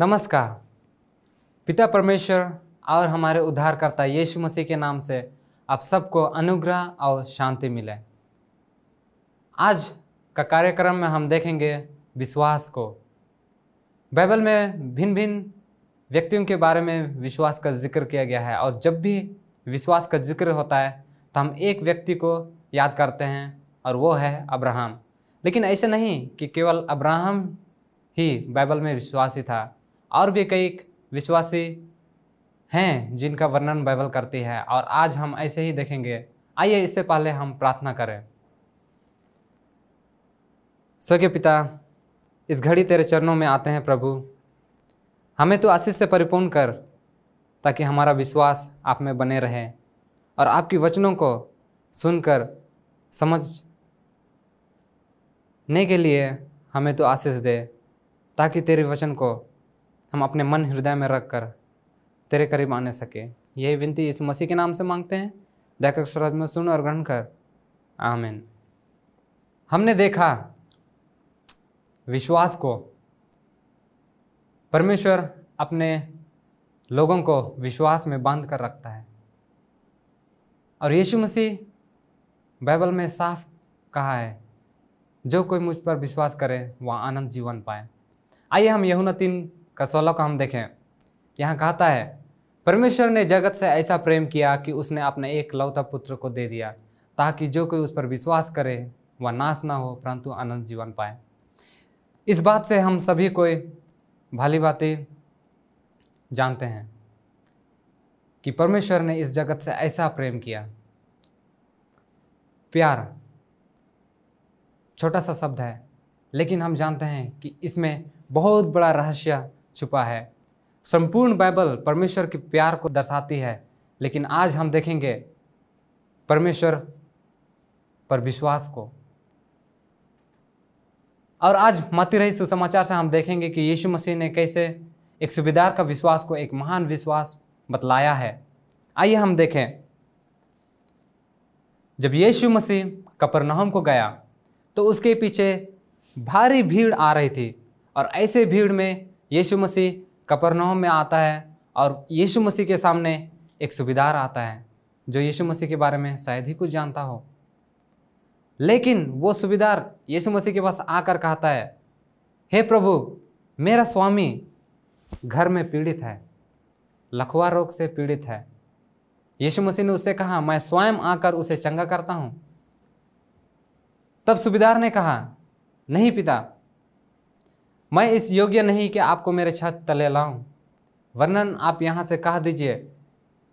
नमस्कार पिता परमेश्वर और हमारे उद्धारकर्ता यीशु मसीह के नाम से आप सबको अनुग्रह और शांति मिले आज का कार्यक्रम में हम देखेंगे विश्वास को बाइबल में भिन्न भिन्न व्यक्तियों के बारे में विश्वास का जिक्र किया गया है और जब भी विश्वास का जिक्र होता है तो हम एक व्यक्ति को याद करते हैं और वो है अब्राहम लेकिन ऐसे नहीं कि केवल अब्राहम ही बाइबल में विश्वासी था और भी कई विश्वासी हैं जिनका वर्णन बाइबल करती है और आज हम ऐसे ही देखेंगे आइए इससे पहले हम प्रार्थना करें स्वर्ग पिता इस घड़ी तेरे चरणों में आते हैं प्रभु हमें तो आशीष से परिपूर्ण कर ताकि हमारा विश्वास आप में बने रहे और आपकी वचनों को सुनकर समझने के लिए हमें तो आशीष दे ताकि तेरे वचन को हम अपने मन हृदय में रख कर तेरे करीब आने सके यही विनती इस मसीह के नाम से मांगते हैं देखक स्वराज में सुन और ग्रहण कर आमिन हमने देखा विश्वास को परमेश्वर अपने लोगों को विश्वास में बांध कर रखता है और यीशु मसीह बाइबल में साफ कहा है जो कोई मुझ पर विश्वास करे वह आनंद जीवन पाए आइए हम यहुना तीन का सोलह को हम देखें यहाँ कहता है परमेश्वर ने जगत से ऐसा प्रेम किया कि उसने अपने एक लौता पुत्र को दे दिया ताकि जो कोई उस पर विश्वास करे वह नाश ना हो परंतु अनंत जीवन पाए इस बात से हम सभी कोई भली बातें जानते हैं कि परमेश्वर ने इस जगत से ऐसा प्रेम किया प्यार छोटा सा शब्द है लेकिन हम जानते हैं कि इसमें बहुत बड़ा रहस्य छुपा है संपूर्ण बाइबल परमेश्वर के प्यार को दर्शाती है लेकिन आज हम देखेंगे परमेश्वर पर विश्वास को और आज माती रही सुसमाचार से हम देखेंगे कि यीशु मसीह ने कैसे एक सुबेदार का विश्वास को एक महान विश्वास बतलाया है आइए हम देखें जब यीशु मसीह कपरनहम को गया तो उसके पीछे भारी भीड़ आ रही थी और ऐसे भीड़ में यीशु मसीह कपरनोह में आता है और यीशु मसीह के सामने एक सुबेदार आता है जो यीशु मसीह के बारे में शायद ही कुछ जानता हो लेकिन वो सुबेदार यीशु मसीह के पास आकर कहता है हे प्रभु मेरा स्वामी घर में पीड़ित है लखवा रोग से पीड़ित है यीशु मसीह ने उससे कहा मैं स्वयं आकर उसे चंगा करता हूँ तब सुबेदार ने कहा नहीं पिता मैं इस योग्य नहीं कि आपको मेरे छत तले लाऊं वर्णन आप यहाँ से कह दीजिए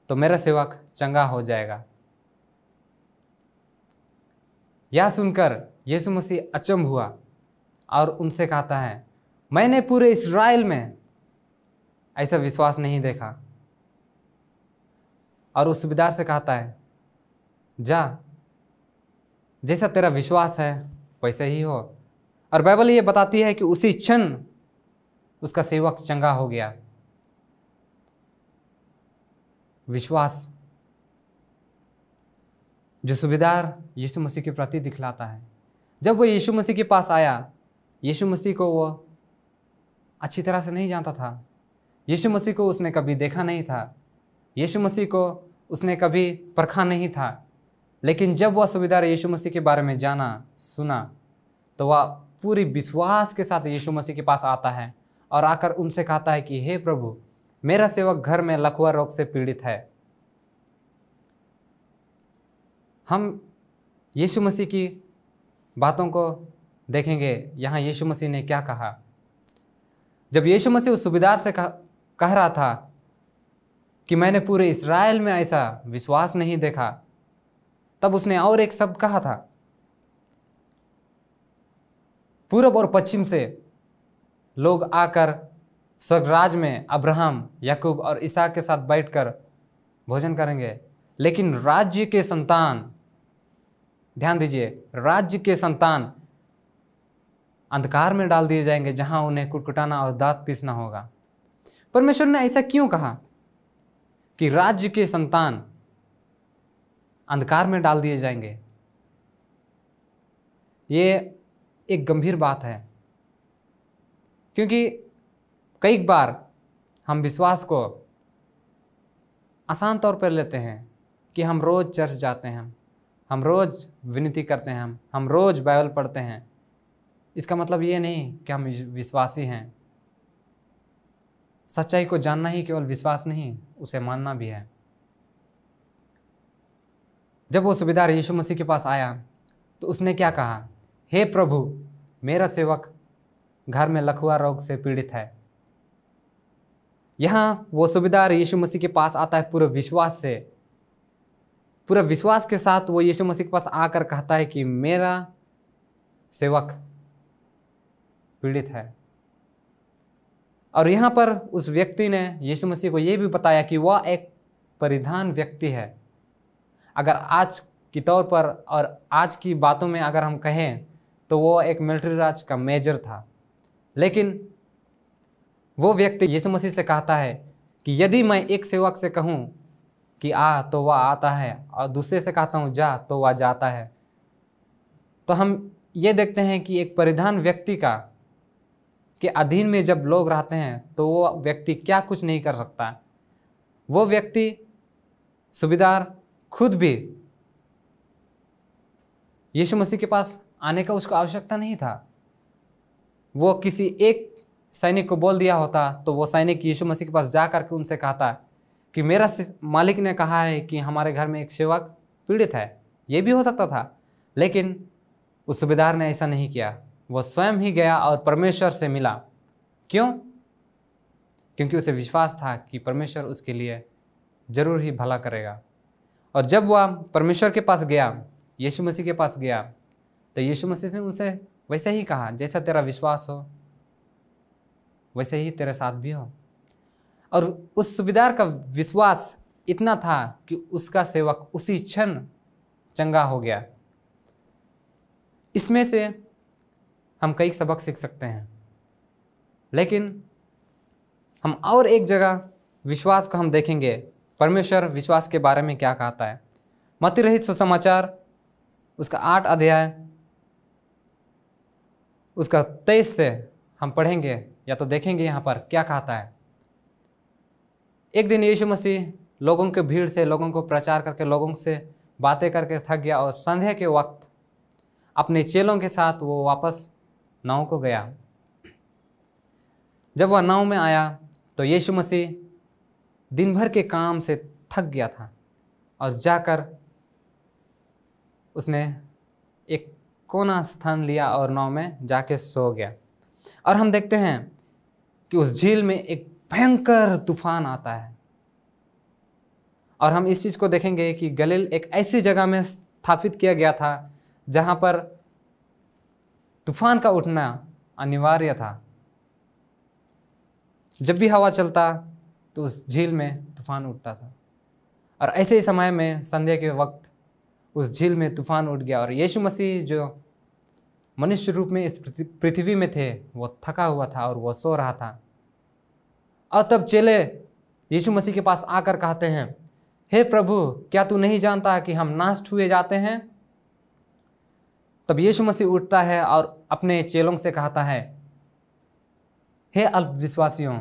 तो मेरा सेवक चंगा हो जाएगा यह सुनकर यीशु मसीह अचंभ हुआ और उनसे कहता है मैंने पूरे इसराइल में ऐसा विश्वास नहीं देखा और उस सुबेदार से कहता है जा जैसा तेरा विश्वास है वैसे ही हो और बाइबल ये बताती है कि उसी क्षण उसका सेवक चंगा हो गया विश्वास जो सुबेदार यीशु मसीह के प्रति दिखलाता है जब वो यीशु मसीह के पास आया यीशु मसीह को वो अच्छी तरह से नहीं जानता था यीशु मसीह को उसने कभी देखा नहीं था यीशु मसीह को उसने कभी परखा नहीं था लेकिन जब वह सुविधा यीशु मसीह के बारे में जाना सुना तो वह पूरे विश्वास के साथ यीशु मसीह के पास आता है और आकर उनसे कहता है कि हे प्रभु मेरा सेवक घर में लखुआ रोग से पीड़ित है हम यीशु मसीह की बातों को देखेंगे यहाँ यीशु मसीह ने क्या कहा जब यीशु मसीह उस सुबेदार से कह, कह रहा था कि मैंने पूरे इसराइल में ऐसा विश्वास नहीं देखा तब उसने और एक शब्द कहा था पूरब और पश्चिम से लोग आकर स्वर्गराज में अब्राहम याकूब और ईसा के साथ बैठकर भोजन करेंगे लेकिन राज्य के संतान ध्यान दीजिए राज्य के संतान अंधकार में डाल दिए जाएंगे जहां उन्हें कुटकुटाना और दांत पीसना होगा परमेश्वर ने ऐसा क्यों कहा कि राज्य के संतान अंधकार में डाल दिए जाएंगे ये एक गंभीर बात है क्योंकि कई बार हम विश्वास को आसान तौर पर लेते हैं कि हम रोज़ चर्च जाते हैं हम रोज़ विनती करते हैं हम रोज़ बाइबल पढ़ते हैं इसका मतलब ये नहीं कि हम विश्वासी हैं सच्चाई को जानना ही केवल विश्वास नहीं उसे मानना भी है जब वो सुबेदार यीशु मसीह के पास आया तो उसने क्या कहा हे प्रभु मेरा सेवक घर में लखुआ रोग से पीड़ित है यहाँ वो सुबेदार यीशु मसीह के पास आता है पूरे विश्वास से पूरे विश्वास के साथ वो यीशु मसीह के पास आकर कहता है कि मेरा सेवक पीड़ित है और यहाँ पर उस व्यक्ति ने यीशु मसीह को ये भी बताया कि वह एक परिधान व्यक्ति है अगर आज के तौर पर और आज की बातों में अगर हम कहें तो वो एक मिलिट्री राज का मेजर था लेकिन वो व्यक्ति यीशु मसीह से कहता है कि यदि मैं एक सेवक से कहूँ कि आ तो वह आता है और दूसरे से कहता हूँ जा तो वह जाता है तो हम ये देखते हैं कि एक परिधान व्यक्ति का के अधीन में जब लोग रहते हैं तो वो व्यक्ति क्या कुछ नहीं कर सकता वो व्यक्ति सुबेदार खुद भी यीशु मसीह के पास आने का उसको आवश्यकता नहीं था वो किसी एक सैनिक को बोल दिया होता तो वो सैनिक यीशु मसीह के पास जा करके उनसे कहता कि मेरा मालिक ने कहा है कि हमारे घर में एक सेवक पीड़ित है ये भी हो सकता था लेकिन उस सुबेदार ने ऐसा नहीं किया वो स्वयं ही गया और परमेश्वर से मिला क्यों क्योंकि उसे विश्वास था कि परमेश्वर उसके लिए ज़रूर ही भला करेगा और जब वह परमेश्वर के पास गया यीशु मसीह के पास गया तो यीशु मसीह ने उनसे वैसे ही कहा जैसा तेरा विश्वास हो वैसे ही तेरे साथ भी हो और उस सुबेदार का विश्वास इतना था कि उसका सेवक उसी क्षण चंगा हो गया इसमें से हम कई सबक सीख सकते हैं लेकिन हम और एक जगह विश्वास को हम देखेंगे परमेश्वर विश्वास के बारे में क्या कहता है मतिरहित सुसमाचार उसका आठ अध्याय उसका तेईस से हम पढ़ेंगे या तो देखेंगे यहाँ पर क्या कहता है एक दिन यीशु मसीह लोगों के भीड़ से लोगों को प्रचार करके लोगों से बातें करके थक गया और संध्या के वक्त अपने चेलों के साथ वो वापस नाव को गया जब वह नाव में आया तो यीशु मसीह दिन भर के काम से थक गया था और जाकर उसने कोना स्थान लिया और नाव में जाके सो गया और हम देखते हैं कि उस झील में एक भयंकर तूफान आता है और हम इस चीज़ को देखेंगे कि गलील एक ऐसी जगह में स्थापित किया गया था जहाँ पर तूफान का उठना अनिवार्य था जब भी हवा चलता तो उस झील में तूफान उठता था और ऐसे ही समय में संध्या के वक्त उस झील में तूफान उठ गया और यीशु मसीह जो मनुष्य रूप में इस पृथ्वी में थे वो थका हुआ था और वह सो रहा था और तब चेले यीशु मसीह के पास आकर कहते हैं हे hey प्रभु क्या तू नहीं जानता कि हम नाश्ट हुए जाते हैं तब यीशु मसीह उठता है और अपने चेलों से कहता है हे hey अल्पविश्वासियों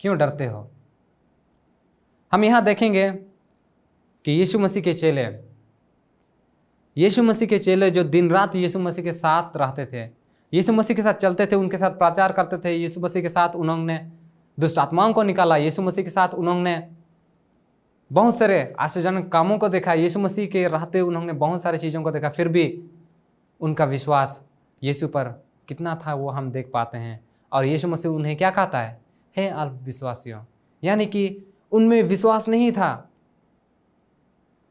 क्यों डरते हो हम यहाँ देखेंगे कि यीशु मसीह के चेले यीशु मसीह के चेले जो दिन रात यीशु मसीह के साथ रहते थे यीशु मसीह के साथ चलते थे उनके साथ प्रचार करते थे यीशु मसीह के साथ उन्होंने दुष्ट आत्माओं को निकाला यीशु मसीह के साथ उन्होंने बहुत सारे आश्चर्यजनक कामों को देखा यीशु मसीह के रहते उन्होंने बहुत सारी चीज़ों को देखा फिर भी उनका विश्वास यीशु पर कितना था वो हम देख पाते हैं और यीशु मसीह उन्हें क्या कहता है हे अल्प विश्वासियों यानी कि उनमें विश्वास नहीं था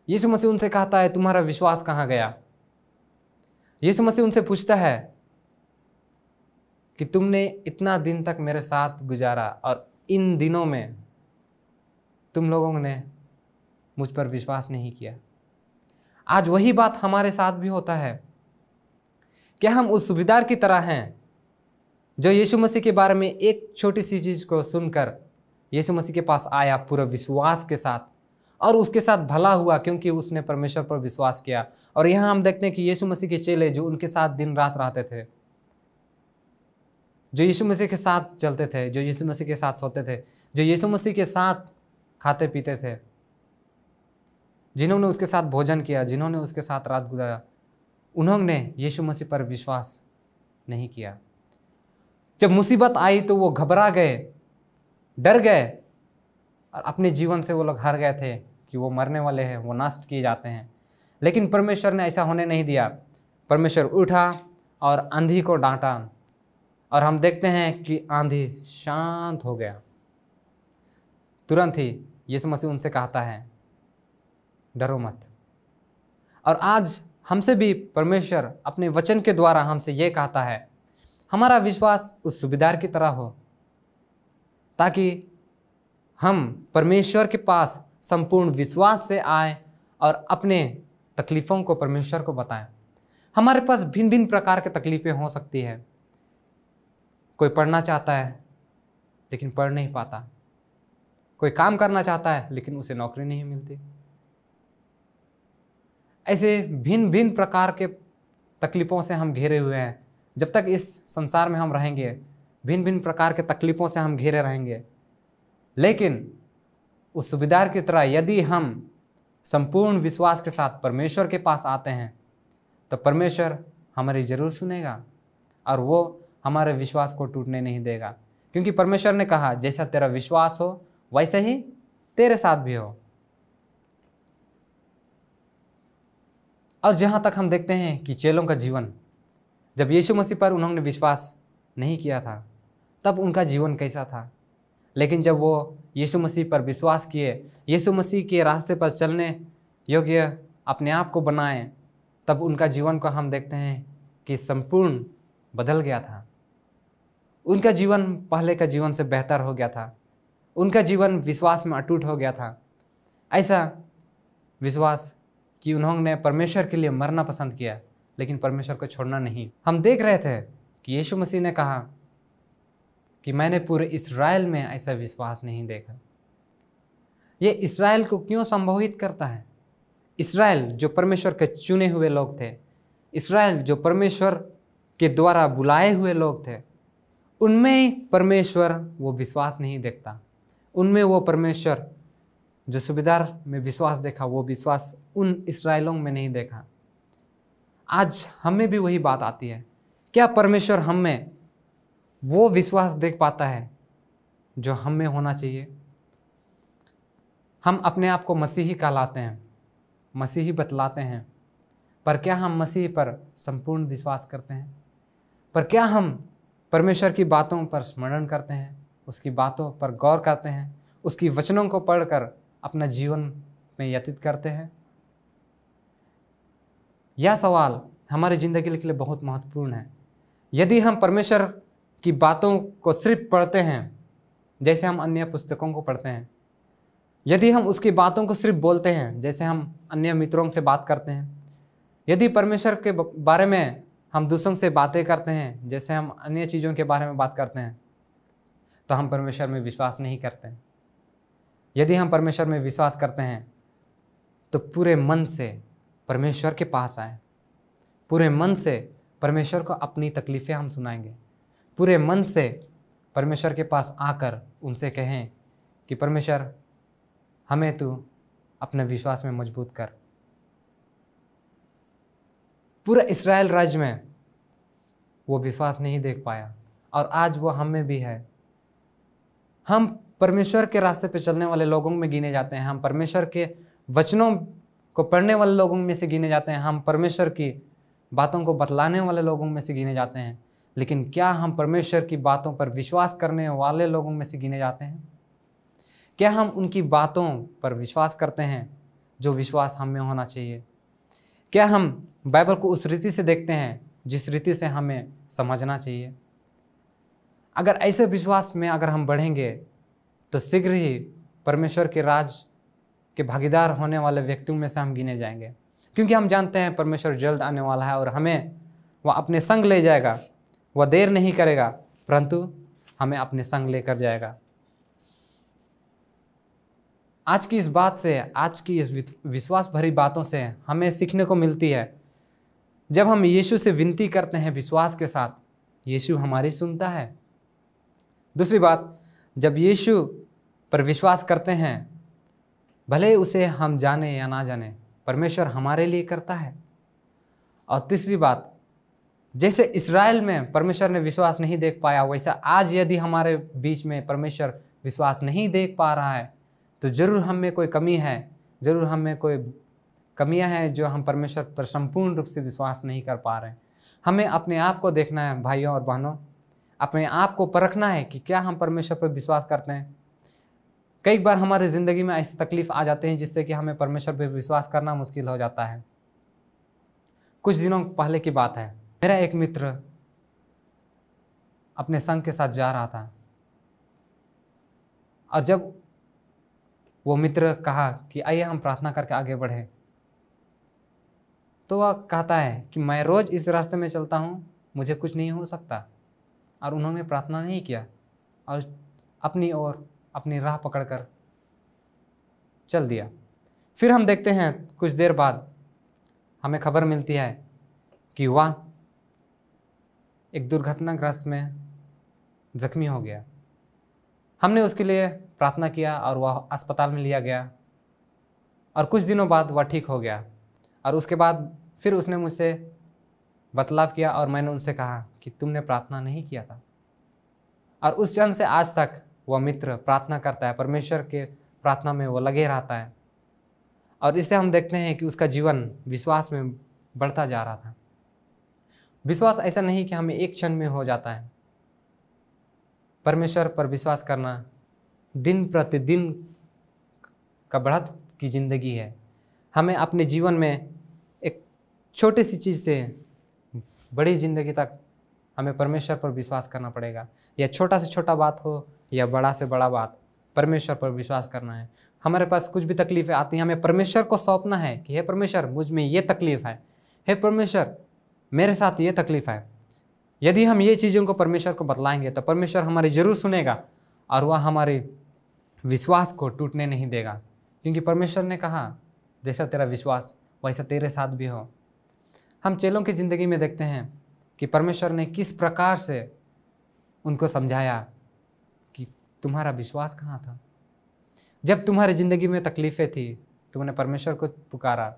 यीशु मसीह उनसे कहता है तुम्हारा विश्वास कहाँ गया यीशु मसीह उनसे पूछता है कि तुमने इतना दिन तक मेरे साथ गुजारा और इन दिनों में तुम लोगों ने मुझ पर विश्वास नहीं किया आज वही बात हमारे साथ भी होता है क्या हम उस सुबेदार की तरह हैं जो यीशु मसीह के बारे में एक छोटी सी चीज़ को सुनकर यीशु मसीह के पास आया पूरा विश्वास के साथ और उसके साथ भला हुआ क्योंकि उसने परमेश्वर पर विश्वास किया और यहाँ हम देखते हैं कि यीशु मसीह के चेले जो उनके साथ दिन रात रहते थे जो यीशु मसीह के साथ चलते थे जो यीशु मसीह के साथ सोते थे जो यीशु मसीह के साथ खाते पीते थे जिन्होंने उसके साथ भोजन किया जिन्होंने उसके साथ रात गुजारा उन्होंने यीशु मसीह पर विश्वास नहीं किया जब मुसीबत आई तो वो घबरा गए डर गए और अपने जीवन से वो लोग हार गए थे कि वो मरने वाले हैं वो नष्ट किए जाते हैं लेकिन परमेश्वर ने ऐसा होने नहीं दिया परमेश्वर उठा और आंधी को डांटा और हम देखते हैं कि आंधी शांत हो गया तुरंत ही यीशु मसीह उनसे कहता है डरो मत और आज हमसे भी परमेश्वर अपने वचन के द्वारा हमसे ये कहता है हमारा विश्वास उस सुबेदार की तरह हो ताकि हम परमेश्वर के पास संपूर्ण विश्वास से आए और अपने तकलीफ़ों को परमेश्वर को बताएं हमारे पास भिन्न भिन्न प्रकार के तकलीफ़ें हो सकती है कोई पढ़ना चाहता है लेकिन पढ़ नहीं पाता कोई काम करना चाहता है लेकिन उसे नौकरी नहीं मिलती ऐसे भिन्न भिन्न प्रकार के तकलीफ़ों से हम घेरे हुए हैं जब तक इस संसार में हम रहेंगे भिन्न भिन्न प्रकार के तकलीफ़ों से हम घेरे रहेंगे लेकिन उस सुबेदार की तरह यदि हम संपूर्ण विश्वास के साथ परमेश्वर के पास आते हैं तो परमेश्वर हमारी ज़रूर सुनेगा और वो हमारे विश्वास को टूटने नहीं देगा क्योंकि परमेश्वर ने कहा जैसा तेरा विश्वास हो वैसे ही तेरे साथ भी हो और जहाँ तक हम देखते हैं कि चेलों का जीवन जब यीशु मसीह पर उन्होंने विश्वास नहीं किया था तब उनका जीवन कैसा था लेकिन जब वो यीशु मसीह पर विश्वास किए यीशु मसीह के रास्ते पर चलने योग्य अपने आप को बनाए तब उनका जीवन को हम देखते हैं कि संपूर्ण बदल गया था उनका जीवन पहले का जीवन से बेहतर हो गया था उनका जीवन विश्वास में अटूट हो गया था ऐसा विश्वास कि उन्होंने परमेश्वर के लिए मरना पसंद किया लेकिन परमेश्वर को छोड़ना नहीं हम देख रहे थे कि यीशु मसीह ने कहा कि मैंने पूरे इसराइल में ऐसा विश्वास नहीं देखा ये इसराइल को क्यों संबोधित करता है इसराइल जो परमेश्वर के चुने हुए लोग थे इसराइल जो परमेश्वर के द्वारा बुलाए हुए लोग थे उनमें परमेश्वर वो विश्वास नहीं देखता उनमें वो परमेश्वर जो सुबेदार में विश्वास देखा वो विश्वास उन इसराइलों में नहीं देखा आज हमें भी वही बात आती है क्या परमेश्वर हमें वो विश्वास देख पाता है जो हम में होना चाहिए हम अपने आप को मसीही कहलाते हैं मसीही बतलाते हैं पर क्या हम मसीह पर संपूर्ण विश्वास करते हैं पर क्या हम परमेश्वर की बातों पर स्मरण करते हैं उसकी बातों पर गौर करते हैं उसकी वचनों को पढ़कर अपना जीवन में व्यतीत करते हैं यह सवाल हमारी ज़िंदगी के लिए बहुत महत्वपूर्ण है यदि हम परमेश्वर की बातों को सिर्फ पढ़ते हैं जैसे हम अन्य पुस्तकों को पढ़ते हैं यदि हम उसकी बातों को सिर्फ बोलते हैं जैसे हम अन्य मित्रों से बात करते हैं यदि परमेश्वर के बारे में हम दूसरों से बातें करते हैं जैसे हम अन्य चीज़ों के बारे में बात करते हैं तो हम परमेश्वर में विश्वास नहीं करते यदि हम परमेश्वर में विश्वास करते हैं तो पूरे मन से परमेश्वर के पास आए पूरे मन से परमेश्वर को अपनी तकलीफ़ें हम सुनाएंगे पूरे मन से परमेश्वर के पास आकर उनसे कहें कि परमेश्वर हमें तू अपने विश्वास में मजबूत कर पूरा इसराइल राज्य में वो विश्वास नहीं देख पाया और आज वो हम में भी है हम परमेश्वर के रास्ते पर चलने वाले लोगों में गिने जाते हैं हम परमेश्वर के वचनों को पढ़ने वाले लोगों में से गिने जाते हैं हम परमेश्वर की बातों को बतलाने वाले लोगों में से गिने जाते हैं लेकिन क्या हम परमेश्वर की बातों पर विश्वास करने वाले लोगों में से गिने जाते हैं क्या हम उनकी बातों पर विश्वास करते हैं जो विश्वास हम में होना चाहिए क्या हम बाइबल को उस रीति से देखते हैं जिस रीति से हमें समझना चाहिए अगर ऐसे विश्वास में अगर हम बढ़ेंगे तो शीघ्र ही परमेश्वर के राज के भागीदार होने वाले व्यक्तियों में से हम गिने जाएंगे क्योंकि हम जानते हैं परमेश्वर जल्द आने वाला है और हमें वह अपने संग ले जाएगा वह देर नहीं करेगा परंतु हमें अपने संग लेकर जाएगा आज की इस बात से आज की इस विश्वास भरी बातों से हमें सीखने को मिलती है जब हम यीशु से विनती करते हैं विश्वास के साथ यीशु हमारी सुनता है दूसरी बात जब यीशु पर विश्वास करते हैं भले उसे हम जाने या ना जाने परमेश्वर हमारे लिए करता है और तीसरी बात जैसे इसराइल में परमेश्वर ने विश्वास नहीं देख पाया वैसा आज यदि हमारे बीच में परमेश्वर विश्वास नहीं देख पा रहा है तो ज़रूर हम में कोई कमी है ज़रूर हम में कोई कमियां हैं जो हम परमेश्वर पर संपूर्ण रूप से विश्वास नहीं कर पा रहे हैं हमें अपने आप को देखना है भाइयों और बहनों अपने आप को परखना है कि क्या हम परमेश्वर पर विश्वास करते हैं कई बार हमारे ज़िंदगी में ऐसी तकलीफ़ आ जाते हैं जिससे कि हमें परमेश्वर पर विश्वास करना मुश्किल हो जाता है कुछ दिनों पहले की बात है मेरा एक मित्र अपने संघ के साथ जा रहा था और जब वो मित्र कहा कि आइए हम प्रार्थना करके आगे बढ़े तो वह कहता है कि मैं रोज़ इस रास्ते में चलता हूँ मुझे कुछ नहीं हो सकता और उन्होंने प्रार्थना नहीं किया और अपनी ओर अपनी राह पकड़कर चल दिया फिर हम देखते हैं कुछ देर बाद हमें खबर मिलती है कि वह एक दुर्घटनाग्रस्त में जख्मी हो गया हमने उसके लिए प्रार्थना किया और वह अस्पताल में लिया गया और कुछ दिनों बाद वह ठीक हो गया और उसके बाद फिर उसने मुझसे बदलाव किया और मैंने उनसे कहा कि तुमने प्रार्थना नहीं किया था और उस जन से आज तक वह मित्र प्रार्थना करता है परमेश्वर के प्रार्थना में वह लगे रहता है और इससे हम देखते हैं कि उसका जीवन विश्वास में बढ़ता जा रहा था विश्वास ऐसा नहीं कि हमें एक क्षण में हो जाता है परमेश्वर पर विश्वास करना दिन प्रतिदिन का बढ़त की ज़िंदगी है हमें अपने जीवन में एक छोटी सी चीज़ से बड़ी ज़िंदगी तक हमें परमेश्वर पर विश्वास करना पड़ेगा या छोटा से छोटा बात हो या बड़ा से बड़ा बात परमेश्वर पर विश्वास करना है हमारे पास कुछ भी तकलीफ़ें आती हैं हमें परमेश्वर को सौंपना है कि हे परमेश्वर मुझ में ये तकलीफ़ है हे परमेश्वर मेरे साथ ये तकलीफ़ है यदि हम ये चीज़ों को परमेश्वर को बतलाएंगे तो परमेश्वर हमारी ज़रूर सुनेगा और वह हमारे विश्वास को टूटने नहीं देगा क्योंकि परमेश्वर ने कहा जैसा तेरा विश्वास वैसा तेरे साथ भी हो हम चेलों की ज़िंदगी में देखते हैं कि परमेश्वर ने किस प्रकार से उनको समझाया कि तुम्हारा विश्वास कहाँ था जब तुम्हारी ज़िंदगी में तकलीफ़ें थी तुमने परमेश्वर को पुकारा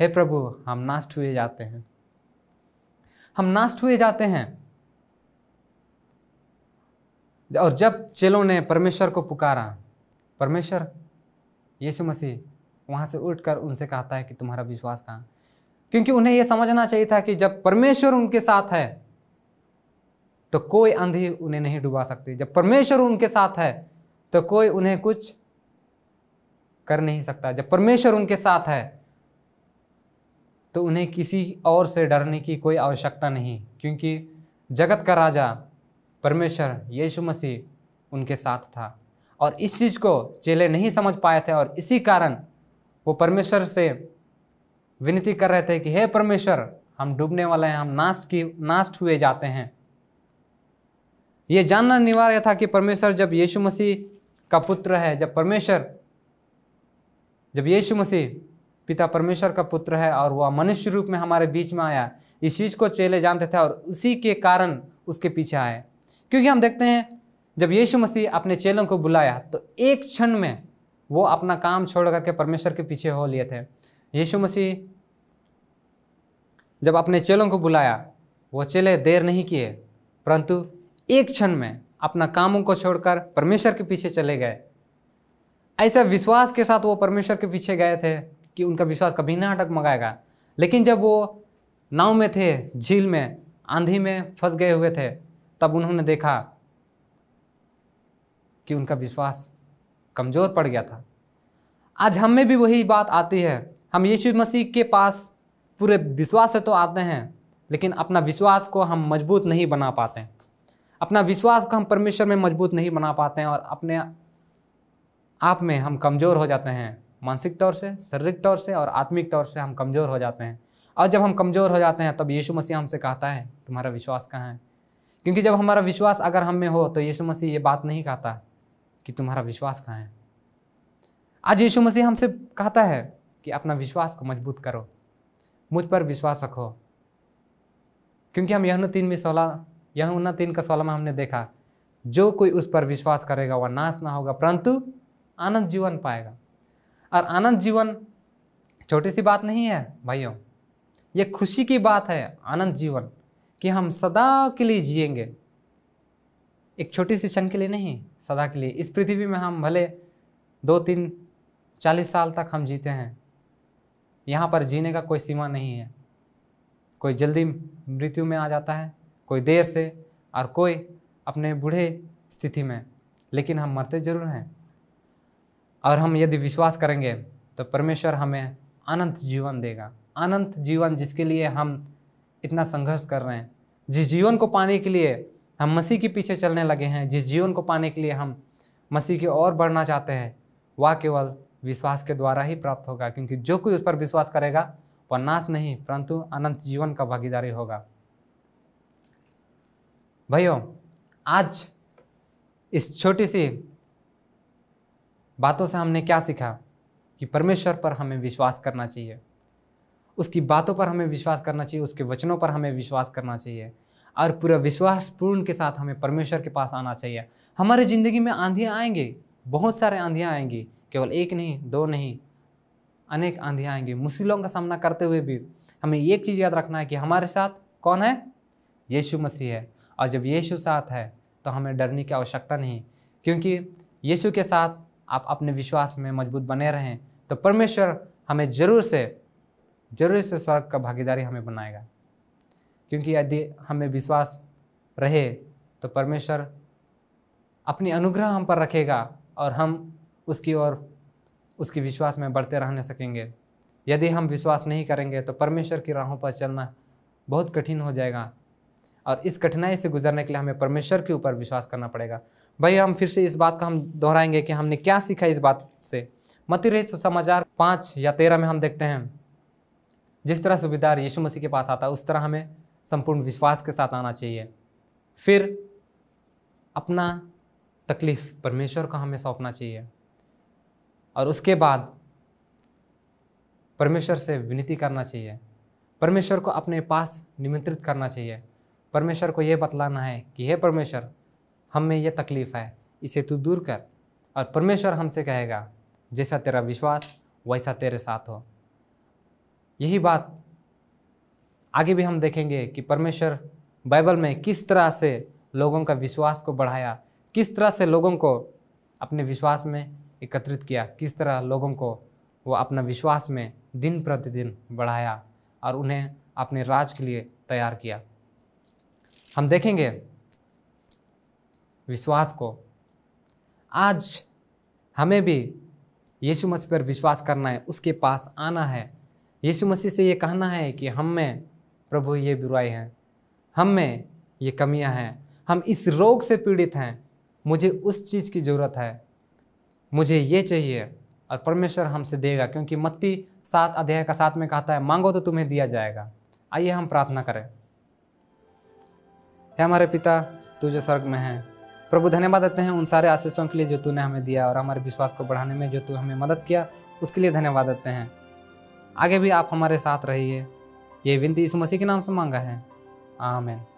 हे प्रभु हम नास्ट हुए जाते हैं हम नष्ट हुए जाते हैं और जब चेलों ने परमेश्वर को पुकारा परमेश्वर यीशु मसीह वहाँ से उठकर उनसे कहता है कि तुम्हारा विश्वास कहाँ क्योंकि उन्हें यह समझना चाहिए था कि जब परमेश्वर उनके साथ है तो कोई आंधी उन्हें नहीं डुबा सकती जब परमेश्वर उनके साथ है तो कोई उन्हें कुछ कर नहीं सकता जब परमेश्वर उनके साथ है तो उन्हें किसी और से डरने की कोई आवश्यकता नहीं क्योंकि जगत का राजा परमेश्वर यीशु मसीह उनके साथ था और इस चीज़ को चेले नहीं समझ पाए थे और इसी कारण वो परमेश्वर से विनती कर रहे थे कि हे परमेश्वर हम डूबने वाले हैं हम नाश की नाश्ट हुए जाते हैं ये जानना अनिवार्य था कि परमेश्वर जब यीशु मसीह का पुत्र है जब परमेश्वर जब यीशु मसीह पिता परमेश्वर का पुत्र है और वह मनुष्य रूप में हमारे बीच में आया इस चीज़ को चेले जानते थे और उसी के कारण उसके पीछे आए क्योंकि हम देखते हैं जब यीशु मसीह अपने चेलों को बुलाया तो एक क्षण में वो अपना काम छोड़ करके परमेश्वर के पीछे हो लिए थे यीशु मसीह जब अपने चेलों को बुलाया वो चेले देर नहीं किए परंतु एक क्षण में अपना कामों को छोड़कर परमेश्वर के पीछे चले गए ऐसा विश्वास के साथ वो परमेश्वर के पीछे गए थे कि उनका विश्वास कभी ना मंगाएगा लेकिन जब वो नाव में थे झील में आंधी में फंस गए हुए थे तब उन्होंने देखा कि उनका विश्वास कमज़ोर पड़ गया था आज हम में भी वही बात आती है हम यीशु मसीह के पास पूरे विश्वास से तो आते हैं लेकिन अपना विश्वास को हम मजबूत नहीं बना पाते हैं अपना विश्वास को हम परमेश्वर में मजबूत नहीं बना पाते हैं और अपने आप में हम कमज़ोर हो जाते हैं मानसिक तौर से शारीरिक तौर से और आत्मिक तौर से हम कमज़ोर हो जाते हैं और जब हम कमज़ोर हो जाते हैं तब यीशु मसीह हमसे कहता है तुम्हारा विश्वास कहाँ है क्योंकि जब हमारा विश्वास अगर हम में हो तो यीशु मसीह ये बात नहीं कहता कि तुम्हारा विश्वास कहाँ है आज यीशु मसीह हमसे कहता है कि अपना विश्वास को मजबूत करो मुझ पर विश्वास रखो क्योंकि हम यहनु तीन में सोलह यहना तीन का सोलह में हमने देखा जो कोई उस पर विश्वास करेगा वह नाश ना होगा परंतु आनंद जीवन पाएगा और आनंद जीवन छोटी सी बात नहीं है भाइयों ये खुशी की बात है आनंद जीवन कि हम सदा के लिए जिएंगे एक छोटी सी क्षण के लिए नहीं सदा के लिए इस पृथ्वी में हम भले दो तीन चालीस साल तक हम जीते हैं यहाँ पर जीने का कोई सीमा नहीं है कोई जल्दी मृत्यु में आ जाता है कोई देर से और कोई अपने बूढ़े स्थिति में लेकिन हम मरते ज़रूर हैं और हम यदि विश्वास करेंगे तो परमेश्वर हमें अनंत जीवन देगा अनंत जीवन जिसके लिए हम इतना संघर्ष कर रहे हैं जिस जीवन को पाने के लिए हम मसीह के पीछे चलने लगे हैं जिस जीवन को पाने के लिए हम मसीह की ओर बढ़ना चाहते हैं वह केवल विश्वास के द्वारा ही प्राप्त होगा क्योंकि जो कोई उस पर विश्वास करेगा वह नाश नहीं परंतु अनंत जीवन का भागीदारी होगा भैया आज इस छोटी सी बातों से हमने क्या सीखा कि परमेश्वर पर हमें विश्वास करना चाहिए उसकी बातों पर हमें विश्वास करना चाहिए उसके वचनों पर हमें विश्वास करना चाहिए और पूरा विश्वास पूर्ण के साथ हमें परमेश्वर के पास आना चाहिए हमारी ज़िंदगी में आंधियाँ आएंगी बहुत सारे आंधियाँ आएंगी केवल एक नहीं दो नहीं अनेक आंधियाँ आएंगी मुश्किलों का सामना करते हुए भी हमें एक चीज़ याद रखना है कि हमारे साथ कौन है यीशु मसीह है और जब यीशु साथ है तो हमें डरने की आवश्यकता नहीं क्योंकि यीशु के साथ आप अपने विश्वास में मजबूत बने रहें तो परमेश्वर हमें ज़रूर से ज़रूर से स्वर्ग का भागीदारी हमें बनाएगा क्योंकि यदि हमें विश्वास रहे तो परमेश्वर अपनी अनुग्रह हम पर रखेगा और हम उसकी ओर उसके विश्वास में बढ़ते रहने सकेंगे यदि हम विश्वास नहीं करेंगे तो परमेश्वर की राहों पर चलना बहुत कठिन हो जाएगा और इस कठिनाई से गुजरने के लिए हमें परमेश्वर के ऊपर विश्वास करना पड़ेगा भाई हम फिर से इस बात का हम दोहराएंगे कि हमने क्या सीखा इस बात से मती रही समाचार पाँच या तेरह में हम देखते हैं जिस तरह सुविधा यीशु मसीह के पास आता है उस तरह हमें संपूर्ण विश्वास के साथ आना चाहिए फिर अपना तकलीफ़ परमेश्वर को हमें सौंपना चाहिए और उसके बाद परमेश्वर से विनती करना चाहिए परमेश्वर को अपने पास निमंत्रित करना चाहिए परमेश्वर को यह बतलाना है कि हे परमेश्वर हम में यह तकलीफ़ है इसे तू दूर कर और परमेश्वर हमसे कहेगा जैसा तेरा विश्वास वैसा तेरे साथ हो यही बात आगे भी हम देखेंगे कि परमेश्वर बाइबल में किस तरह से लोगों का विश्वास को बढ़ाया किस तरह से लोगों को अपने विश्वास में एकत्रित किया किस तरह लोगों को वो अपना विश्वास में दिन प्रतिदिन बढ़ाया और उन्हें अपने राज के लिए तैयार किया हम देखेंगे विश्वास को आज हमें भी यीशु मसीह पर विश्वास करना है उसके पास आना है यीशु मसीह से ये कहना है कि हम में प्रभु ये बुराई है हम में ये कमियां हैं हम इस रोग से पीड़ित हैं मुझे उस चीज़ की ज़रूरत है मुझे ये चाहिए और परमेश्वर हमसे देगा क्योंकि मत्ती सात अध्याय का साथ में कहता है मांगो तो तुम्हें दिया जाएगा आइए हम प्रार्थना करें हे हमारे पिता तू जो स्वर्ग में हैं प्रभु धन्यवाद देते हैं उन सारे आशीषों के लिए जो तूने हमें दिया और हमारे विश्वास को बढ़ाने में जो तू हमें मदद किया उसके लिए धन्यवाद देते हैं आगे भी आप हमारे साथ रहिए ये विनती इस मसीह के नाम से मांगा है आमेन